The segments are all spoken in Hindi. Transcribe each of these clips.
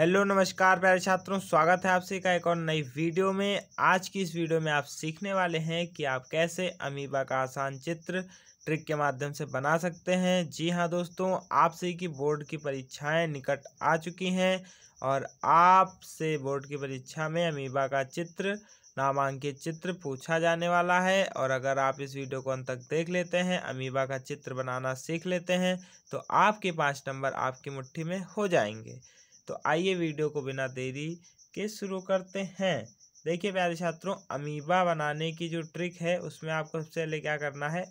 हेलो नमस्कार प्यारे छात्रों स्वागत है आपसे का एक और नई वीडियो में आज की इस वीडियो में आप सीखने वाले हैं कि आप कैसे अमीबा का आसान चित्र ट्रिक के माध्यम से बना सकते हैं जी हाँ दोस्तों आपसे की बोर्ड की परीक्षाएं निकट आ चुकी हैं और आपसे बोर्ड की परीक्षा में अमीबा का चित्र नामांकित चित्र पूछा जाने वाला है और अगर आप इस वीडियो को अंत तक देख लेते हैं अमीबा का चित्र बनाना सीख लेते हैं तो आपके पाँच नंबर आपकी मुट्ठी में हो जाएंगे तो आइए वीडियो को बिना देरी के शुरू करते हैं देखिए प्यारे छात्रों अमीबा बनाने की जो ट्रिक है उसमें आपको सबसे पहले क्या करना है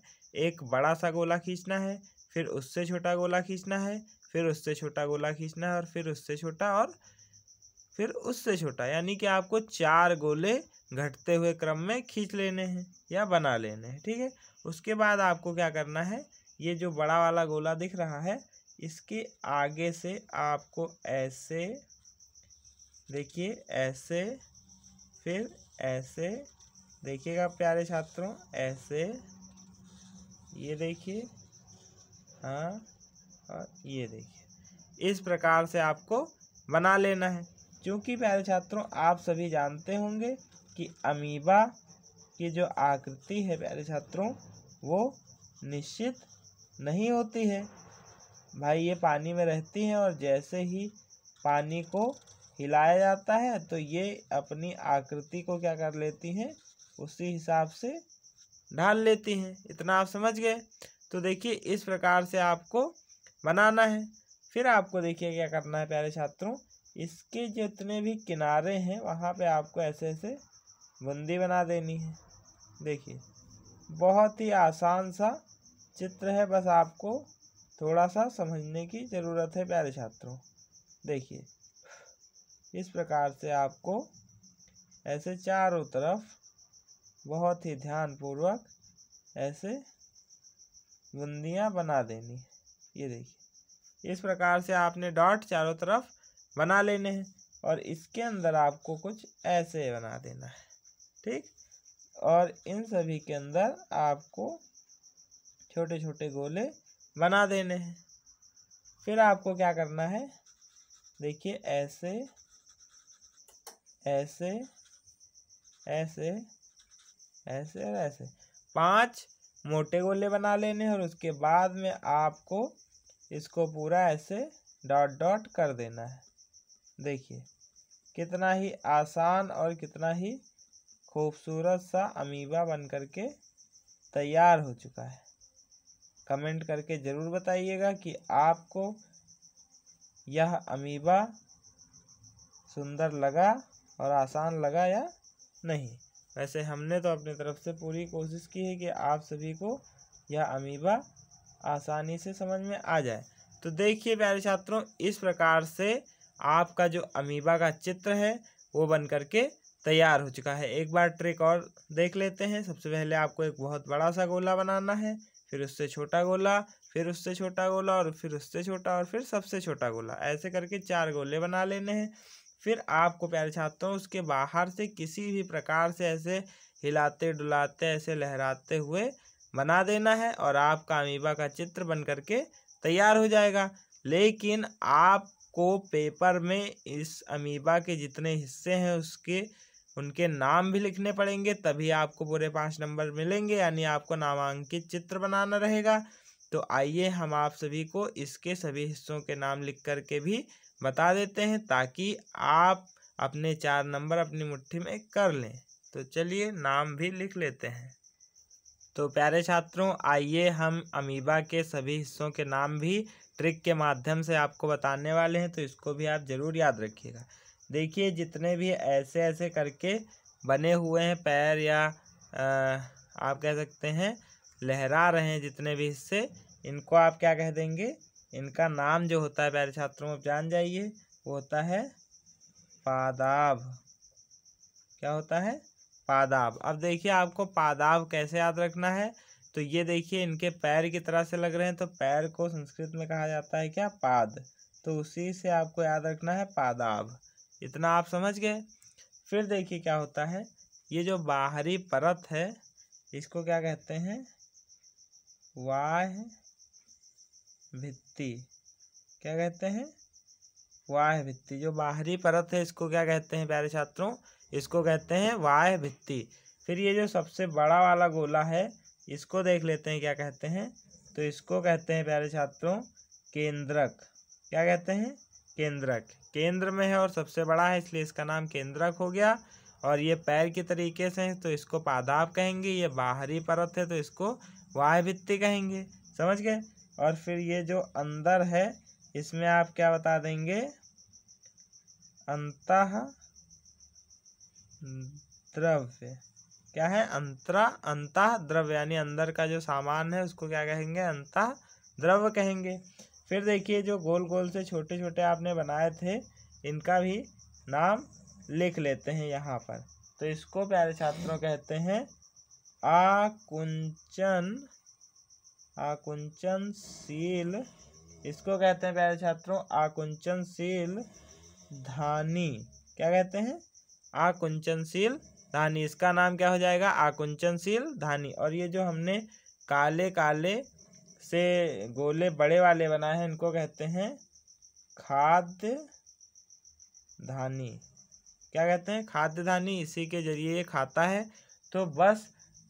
एक बड़ा सा गोला खींचना है फिर उससे छोटा गोला खींचना है फिर उससे छोटा गोला खींचना है और फिर उससे छोटा और फिर उससे छोटा यानी कि आपको चार गोले घटते हुए क्रम में खींच लेने हैं या बना लेने हैं ठीक है उसके बाद आपको क्या करना है ये जो बड़ा वाला गोला दिख रहा है इसके आगे से आपको ऐसे देखिए ऐसे फिर ऐसे देखिएगा प्यारे छात्रों ऐसे ये देखिए हाँ और ये देखिए इस प्रकार से आपको बना लेना है क्योंकि प्यारे छात्रों आप सभी जानते होंगे कि अमीबा की जो आकृति है प्यारे छात्रों वो निश्चित नहीं होती है भाई ये पानी में रहती हैं और जैसे ही पानी को हिलाया जाता है तो ये अपनी आकृति को क्या कर लेती हैं उसी हिसाब से ढाल लेती हैं इतना आप समझ गए तो देखिए इस प्रकार से आपको बनाना है फिर आपको देखिए क्या करना है प्यारे छात्रों इसके जितने भी किनारे हैं वहाँ पे आपको ऐसे ऐसे बूंदी बना देनी है देखिए बहुत ही आसान सा चित्र है बस आपको थोड़ा सा समझने की ज़रूरत है प्यारे छात्रों देखिए इस प्रकार से आपको ऐसे चारों तरफ बहुत ही ध्यानपूर्वक ऐसे बुंदियाँ बना देनी ये देखिए इस प्रकार से आपने डॉट चारों तरफ बना लेने हैं और इसके अंदर आपको कुछ ऐसे बना देना है ठीक और इन सभी के अंदर आपको छोटे छोटे गोले बना देने हैं फिर आपको क्या करना है देखिए ऐसे ऐसे ऐसे ऐसे और ऐसे पांच मोटे गोले बना लेने और उसके बाद में आपको इसको पूरा ऐसे डॉट डॉट कर देना है देखिए कितना ही आसान और कितना ही खूबसूरत सा अमीबा बन करके तैयार हो चुका है कमेंट करके ज़रूर बताइएगा कि आपको यह अमीबा सुंदर लगा और आसान लगा या नहीं वैसे हमने तो अपनी तरफ से पूरी कोशिश की है कि आप सभी को यह अमीबा आसानी से समझ में आ जाए तो देखिए प्यारे छात्रों इस प्रकार से आपका जो अमीबा का चित्र है वो बन करके तैयार हो चुका है एक बार ट्रिक और देख लेते हैं सबसे पहले आपको एक बहुत बड़ा सा गोला बनाना है फिर उससे छोटा गोला फिर उससे छोटा गोला और फिर उससे छोटा और फिर सबसे छोटा गोला ऐसे करके चार गोले बना लेने हैं फिर आपको प्यारे छात्रों उसके बाहर से किसी भी प्रकार से ऐसे हिलाते डुलाते ऐसे लहराते हुए बना देना है और आपका अमीबा का चित्र बन करके तैयार हो जाएगा लेकिन आपको पेपर में इस अमीबा के जितने हिस्से हैं उसके उनके नाम भी लिखने पड़ेंगे तभी आपको पूरे पाँच नंबर मिलेंगे यानी आपको नामांकित चित्र बनाना रहेगा तो आइए हम आप सभी को इसके सभी हिस्सों के नाम लिख करके भी बता देते हैं ताकि आप अपने चार नंबर अपनी मुट्ठी में कर लें तो चलिए नाम भी लिख लेते हैं तो प्यारे छात्रों आइए हम अमीबा के सभी हिस्सों के नाम भी ट्रिक के माध्यम से आपको बताने वाले हैं तो इसको भी आप ज़रूर याद रखिएगा देखिए जितने भी ऐसे ऐसे करके बने हुए हैं पैर या आ, आप कह सकते हैं लहरा रहे हैं जितने भी हिस्से इनको आप क्या कह देंगे इनका नाम जो होता है प्यारे छात्रों आप जान जाइए वो होता है पादाब क्या होता है पादाब अब देखिए आपको पादाब कैसे याद रखना है तो ये देखिए इनके पैर की तरह से लग रहे हैं तो पैर को संस्कृत में कहा जाता है क्या पाद तो उसी से आपको याद रखना है पादाब इतना आप समझ गए फिर देखिए क्या होता है ये जो बाहरी परत है इसको क्या कहते हैं वाह भित्ति क्या कहते हैं वाह भित्ति जो बाहरी परत है इसको क्या कहते हैं प्यारे छात्रों इसको कहते हैं वाह भित्ति फिर ये जो सबसे बड़ा वाला गोला है इसको देख लेते हैं क्या कहते हैं तो इसको कहते हैं प्यारे छात्रों केंद्रक क्या कहते हैं केंद्रक केंद्र में है और सबसे बड़ा है इसलिए इसका नाम केंद्रक हो गया और ये पैर के तरीके से है तो इसको पादाब कहेंगे ये बाहरी परत है तो इसको वायभित्ति कहेंगे समझ गए और फिर ये जो अंदर है इसमें आप क्या बता देंगे अंत द्रव्य क्या है अंतरा अंत द्रव्य यानी अंदर का जो सामान है उसको क्या कहेंगे अंत द्रव्य कहेंगे फिर देखिए जो गोल गोल से छोटे छोटे आपने बनाए थे इनका भी नाम लिख लेते हैं यहाँ पर तो इसको प्यारे छात्रों कहते हैं आकुंचन आकुंचनशील इसको कहते हैं प्यारे छात्रों आकुंचनशील धानी क्या कहते हैं आकुंचनशील धानी इसका नाम क्या हो जाएगा आकुंचनशील धानी और ये जो हमने काले काले से गोले बड़े वाले बनाए हैं इनको कहते हैं खाद्य धानी क्या कहते हैं खाद्य धानी इसी के जरिए ये खाता है तो बस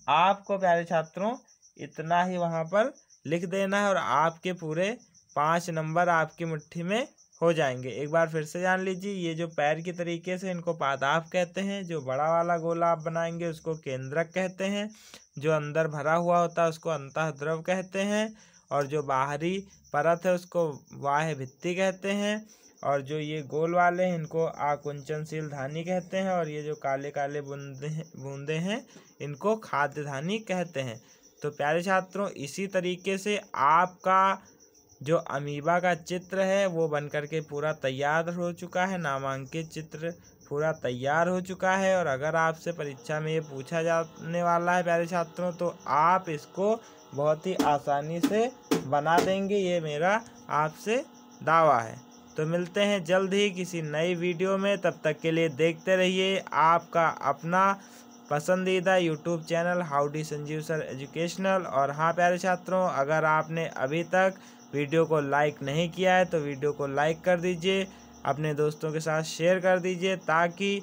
आपको प्यारे छात्रों इतना ही वहाँ पर लिख देना है और आपके पूरे पाँच नंबर आपकी मुट्ठी में हो जाएंगे एक बार फिर से जान लीजिए ये जो पैर के तरीके से इनको पादाप कहते हैं जो बड़ा वाला गोला आप बनाएंगे उसको केंद्रक कहते हैं जो अंदर भरा हुआ होता है उसको अंतः द्रव कहते हैं और जो बाहरी परत है उसको वाह भित्ति कहते हैं और जो ये गोल वाले हैं इनको आकुंचनशील धानी कहते हैं और ये जो काले काले बूंदे बूंदे हैं इनको खाद्य धानी कहते हैं तो प्यारे छात्रों इसी तरीके से आपका जो अमीबा का चित्र है वो बन करके के पूरा तैयार हो चुका है नामांकित चित्र पूरा तैयार हो चुका है और अगर आपसे परीक्षा में ये पूछा जाने वाला है प्यारे छात्रों तो आप इसको बहुत ही आसानी से बना देंगे ये मेरा आपसे दावा है तो मिलते हैं जल्द ही किसी नई वीडियो में तब तक के लिए देखते रहिए आपका अपना पसंदीदा YouTube channel howdy Sanjeev sir educational और हाँ प्यारे छात्रों अगर आपने अभी तक वीडियो को लाइक नहीं किया है तो वीडियो को लाइक कर दीजिए अपने दोस्तों के साथ शेयर कर दीजिए ताकि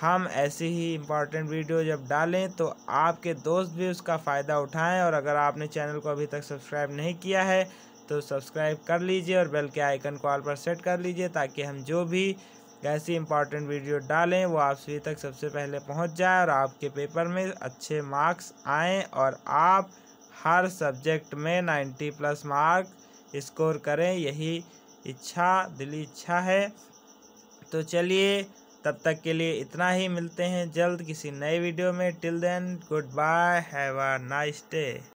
हम ऐसी ही इम्पॉर्टेंट वीडियो जब डालें तो आपके दोस्त भी उसका फ़ायदा उठाएं और अगर आपने चैनल को अभी तक सब्सक्राइब नहीं किया है तो सब्सक्राइब कर लीजिए और बेल के आइकन को ऑल पर सेट कर लीजिए ताकि हम जो भी कैसी इंपॉर्टेंट वीडियो डालें वो आप सभी तक सबसे पहले पहुंच जाए और आपके पेपर में अच्छे मार्क्स आएँ और आप हर सब्जेक्ट में नाइन्टी प्लस मार्क स्कोर करें यही इच्छा दिली इच्छा है तो चलिए तब तक के लिए इतना ही मिलते हैं जल्द किसी नए वीडियो में till then good bye have a nice day